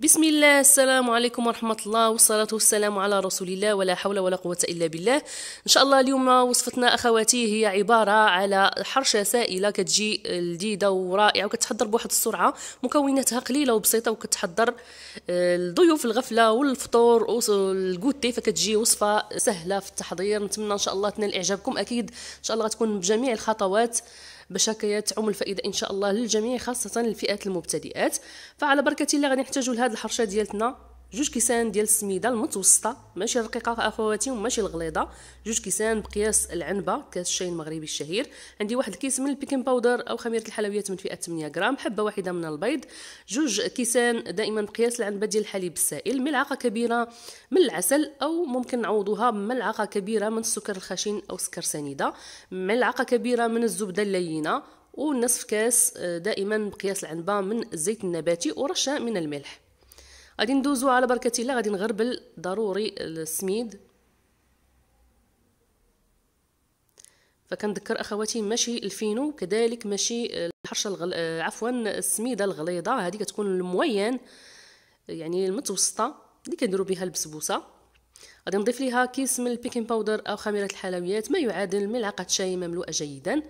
بسم الله السلام عليكم ورحمة الله والصلاة والسلام على رسول الله ولا حول ولا قوة إلا بالله إن شاء الله اليوم وصفتنا أخواتي هي عبارة على حرشة سائلة كتجي لذيذة ورائعة وكتحضر بواحد السرعة مكوناتها قليلة وبسيطة وكتحضر آه، الضيوف الغفلة والفطور والكوتي فكتجي وصفة سهلة في التحضير نتمنى إن شاء الله تنال إعجابكم أكيد إن شاء الله غتكون بجميع الخطوات باش هكايا تعم الفائده ان شاء الله للجميع خاصه للفئات المبتدئات فعلى بركه الله غادي نحتاجوا لهذه الحرشه ديالتنا جوج كيسان ديال السميده المتوسطه ماشي الرقيقه اخواتي وماشي الغليظه جوج كيسان بقياس العنبه كاس الشاي المغربي الشهير عندي واحد الكيس من البيكن باودر او خميره الحلويات من فئه 8 غرام حبه واحده من البيض جوج كيسان دائما بقياس العنبه ديال الحليب السائل ملعقه كبيره من العسل او ممكن نعوضوها بملعقه كبيره من السكر الخشن او سكر سنيده ملعقه كبيره من الزبده اللينه ونصف كاس آه، دائما بقياس العنبه من الزيت النباتي ورشه من الملح غادي ندوزو على بركه الله غادي نغربل ضروري السميد فكنذكر اخواتي ماشي الفينو كذلك ماشي الحرشه الغل... عفوا السميده الغليظه هذه كتكون الموين يعني المتوسطه اللي كنديروا بها البسبوسه غادي نضيف ليها كيس من البيكين باودر او خميره الحلويات ما يعادل ملعقه شاي مملوءه جيدا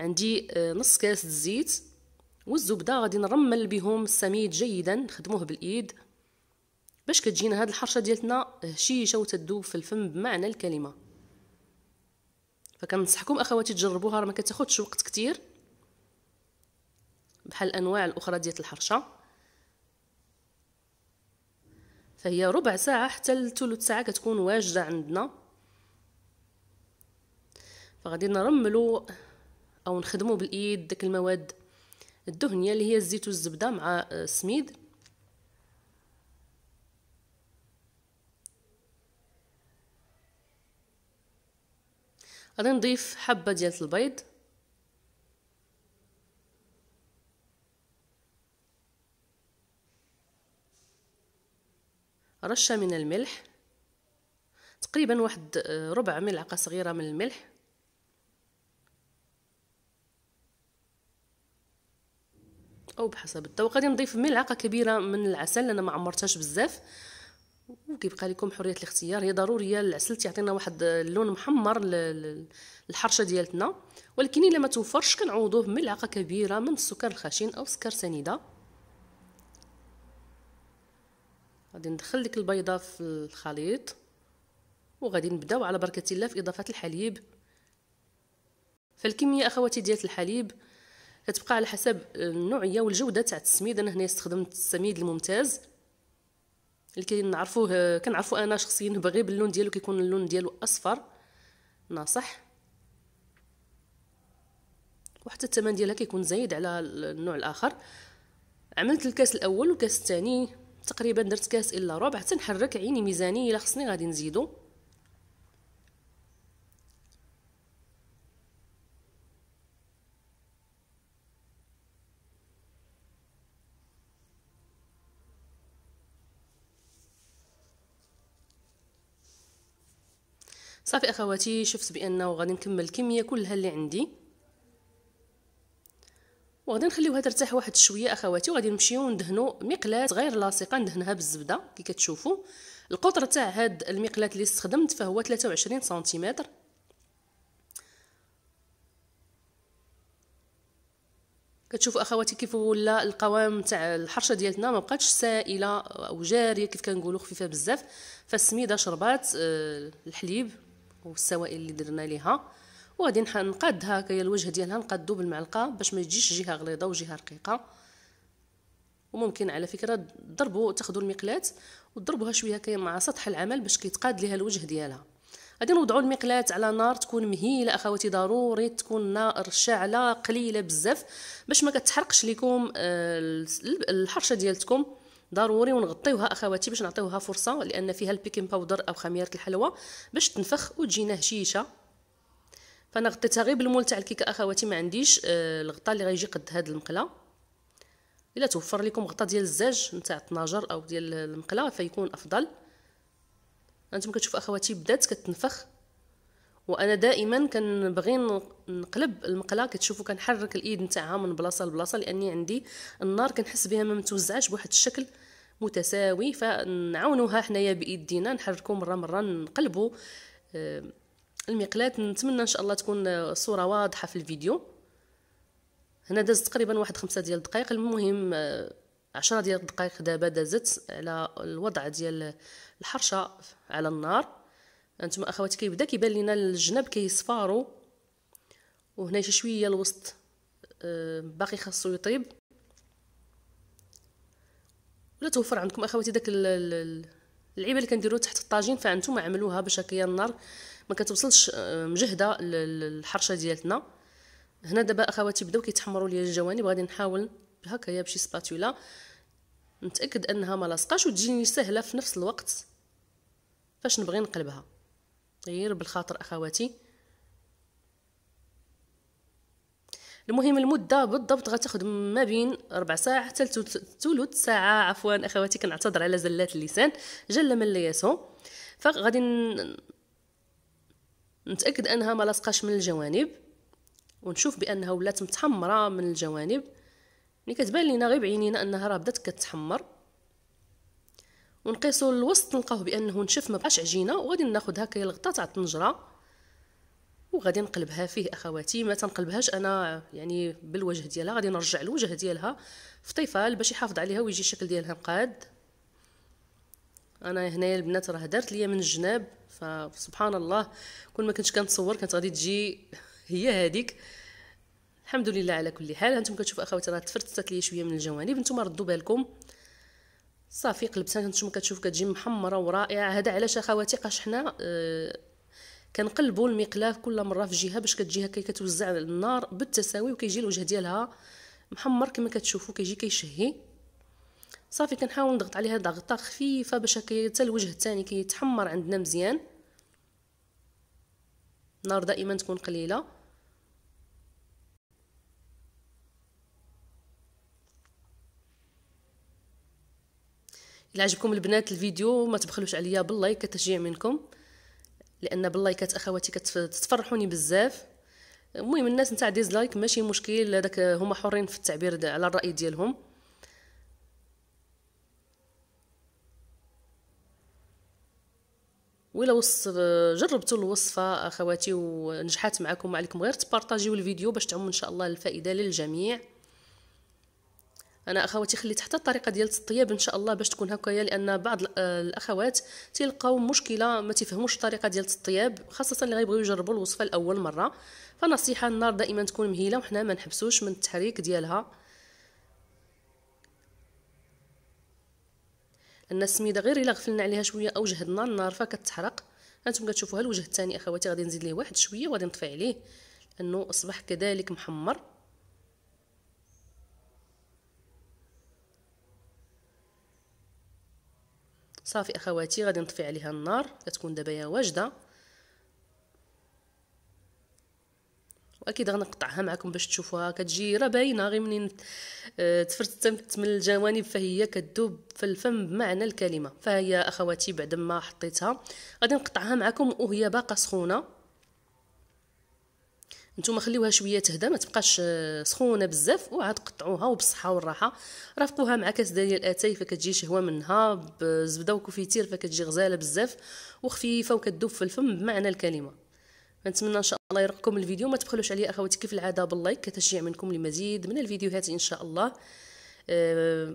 عندي آه، نص كاس الزيت والزبده غادي نرمل بهم السميد جيدا نخدموه بالايد باش كتجينا هاد الحرشه ديالتنا هشيشه آه، تدوب في الفم بمعنى الكلمه فكنصحكم اخواتي تجربوها راه ما كتاخذش وقت كتير بحال الانواع الاخرى ديال الحرشه فهي ربع ساعه حتى لثلث ساعه كتكون واجده عندنا فغادي نرملو او نخدمو بالايد داك المواد الدهنيه اللي هي الزيت والزبده مع السميد آه، غادي نضيف حبه ديال البيض رشه من الملح تقريبا واحد آه، ربع ملعقه صغيره من الملح او بحسب الذوق غادي نضيف ملعقه كبيره من العسل لان ما عمرتهاش بزاف وكيبقى لكم حريه الاختيار هي ضروريه العسل تيعطينا واحد اللون محمر للحرشه ديالتنا ولكن الا ما توفرش كنعوضوه بملعقه كبيره من السكر الخشن او سكر سنيده غادي ندخل ديك البيضه في الخليط وغادي نبداو على بركه الله في اضافه الحليب فالكميه اخواتي ديال الحليب كتبقى على حسب النوعيه والجوده تاع التسميد انا هنا استخدمت السميد الممتاز اللي كنعرفوه كنعرفو انا شخصيا باغي باللون ديالو كيكون اللون ديالو اصفر ناصح وحتى الثمن ديالها كيكون زايد على النوع الاخر عملت الكاس الاول والكاس الثاني تقريبا درت كاس الا ربع حتى نحرك عيني ميزاني الا خصني غادي نزيدو صافي اخواتي شفت بانه غادي نكمل الكميه كلها اللي عندي وغادي نخليوها ترتاح واحد شويه اخواتي وغادي نمشيو ندهنو مقلاه غير لاصقه ندهنها بالزبده كي كتشوفوا القطر تاع هاد المقلاه اللي استخدمت فهو 23 سنتيمتر كتشوفوا اخواتي كيف ولا القوام تاع الحرشه ديالتنا ما بقاتش سائله او جاريه كيف كنقولوا خفيفه بزاف فالسميده شربات آه، الحليب والسوائل اللي درنا ليها وغادي نقاد هكايا الوجه ديالها نقادو بالمعلقه باش ما تجيش جهه غليظه وجهه رقيقه وممكن على فكره تضربوا تاخذوا المقلاه وتضربوها شويه هكايا مع سطح العمل باش كيتقاد ليها الوجه ديالها غادي نوضعوا المقلاة على نار تكون مهيله اخواتي ضروري تكون نار شاعله قليله بزاف باش ما كتحرقش لكم آه، الحرشه ديالتكم ضروري ونغطيوها اخواتي باش نعطيوها فرصه لان فيها البيكين باودر او خميره الحلوى باش تنفخ وتجينا هشيشه فانا غطيتها غير بالمول تاع الكيكه اخواتي ما عنديش آه الغطاء اللي غيجي قد هاد المقله الا توفر لكم غطاء ديال الزاج نتاع الطناجر او ديال المقله فيكون افضل انتم كتشوفوا اخواتي بدات كتنفخ وانا دائما كنبغي نقلب المقله كتشوفوا كنحرك الايد نتاعها من بلاصه لبلاصه لاني عندي النار كنحس بها ما متوزعش بواحد الشكل متساوي فنعاونوها حنايا بايدينا نحركو مره مره نقلبو آه، المقلاة نتمنى ان شاء الله تكون الصوره واضحه في الفيديو هنا دازت تقريبا واحد خمسة ديال الدقائق المهم آه، عشرة ديال الدقائق دابا دازت على الوضع ديال الحرشه على النار انتما اخواتي كيبدا كيبان لينا الجناب كيصفارو وهنا شي شويه الوسط آه، باقي خاصو يطيب ولا توفر عندكم اخواتي داك اللعيبه اللي كنديرو تحت الطاجين فانتم عملوها باش هكايا النار ما كتوصلش آه، مجهده الحرشه ديالتنا هنا دابا اخواتي بداو كيتحمروا لي الجوانب غادي نحاول هكايا بشي سباتولا نتاكد انها ما لاصقاش وتجيني سهله في نفس الوقت فاش نبغي نقلبها طير بالخاطر اخواتي المهم المده بالضبط غتاخد ما بين ربع ساعه حتى ثلث ساعه عفوا اخواتي كنعتذر على زلات اللسان جل من ليسو فغادي نتاكد انها ما لاصقاش من الجوانب ونشوف بانها ولات متحمره من الجوانب ملي كتبان لينا غير بعينينا انها راه بدات كتحمر ونقيسو الوسط نلقاوه بانه نشف ما بقاش عجينه وغادي ناخذ هكايا الغطاء تاع الطنجره وغادي نقلبها فيه اخواتي ما تنقلبهاش انا يعني بالوجه ديالها غادي نرجع الوجه ديالها في طيفال باش يحافظ عليها ويجي الشكل ديالها مقاد انا هنايا البنات راه دارت ليا من الجناب فسبحان الله كل ما كنتش كنتصور كانت غادي تجي هي هذيك الحمد لله على كل حال هانتوما كتشوفوا اخواتي راه تفرتت ليا شويه من الجوانب نتوما ردوا بالكم صافي قلبتها كنتوما كتشوف كتجي محمره ورائعه هذا علاش اخواتي قاش حنا أه كنقلبوا المقلاه كل مره في جهه باش كتجيها هكا كتوزع النار بالتساوي وكيجي الوجه ديالها محمر كما كتشوفوا كيجي كيشهي صافي كنحاول نضغط عليها ضغطه خفيفه باش حتى الوجه الثاني كيتحمر عندنا مزيان النار دائما تكون قليله الا عجبكم البنات الفيديو ما تبخلوش عليا باللايك كتشجيع منكم لان باللايكات اخواتي كتفرحوني بزاف المهم الناس نتاع ديزلايك ماشي مشكل هذاك هما حرين في التعبير على الراي ديالهم ولا وصف جربتوا الوصفه اخواتي ونجحت معكم عليكم غير تبارطاجيو الفيديو باش تعم ان شاء الله الفائده للجميع انا اخواتي خليت حتى الطريقه ديال الطياب ان شاء الله باش تكون هكايا لان بعض آه، الاخوات تلقاو مشكله ما تفهموش الطريقه ديال الطياب خاصه اللي غيبغيو يجربوا الوصفه لاول مره فنصيحه النار دائما تكون مهيله وحنا ما نحبسوش من التحريك ديالها لان السميده غير الا غفلنا عليها شويه او جهدنا النار فكتحرق هانتوم كتشوفوها الوجه الثاني اخواتي غادي نزيد ليه واحد شويه وغادي نطفي عليه لانه اصبح كذلك محمر صافي اخواتي غادي نطفي عليها النار كتكون دابا واجده واكيد غنقطعها معكم باش تشوفوها كتجي راه باينه غير منين آه، تفرتت من الجوانب فهي كتذوب في الفم بمعنى الكلمه فهي اخواتي بعد ما حطيتها غادي نقطعها معكم وهي باقا سخونه نتوما خليوها شويه تهدى ما تبقاش آه، سخونه بزاف وعاد قطعوها وبالصحه والراحه رافقوها مع كاس ديال الاتاي فكتجي شهوه منها بزبده وكوفيتير فكتجي غزاله بزاف وخفيفه وكتذوب في الفم بمعنى الكلمه نتمنى ان شاء الله يرقكم الفيديو ما تبخلوش عليا اخواتي كيف العاده باللايك كتشجيع منكم لمزيد من الفيديوهات ان شاء الله آه،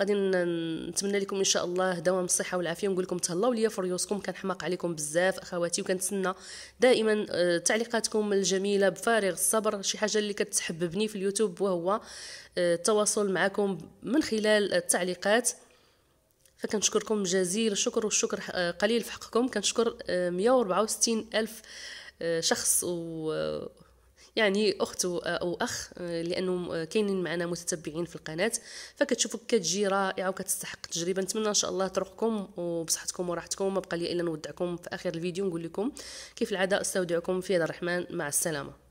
غادي نتمنى لكم ان شاء الله دوام الصحه والعافيه ونقول لكم تهلاو ليا في ريوسكم كنحماق عليكم بزاف اخواتي وكنتسنى دائما آه، تعليقاتكم الجميله بفارغ الصبر شي حاجه اللي كتحببني في اليوتيوب وهو آه، التواصل معكم من خلال التعليقات فكنشكركم جزيل الشكر والشكر آه، قليل في حقكم كنشكر 164 الف شخص و يعني اخت او اخ لانه كاينين معنا متتبعين في القناه فكتشوفوا كتجي رائعه وكتستحق التجربه نتمنى ان شاء الله طرقكم وبصحتكم وراحتكم ما بقى لي الا نودعكم في اخر الفيديو نقول لكم كيف العاده استودعكم في هذا الرحمن مع السلامه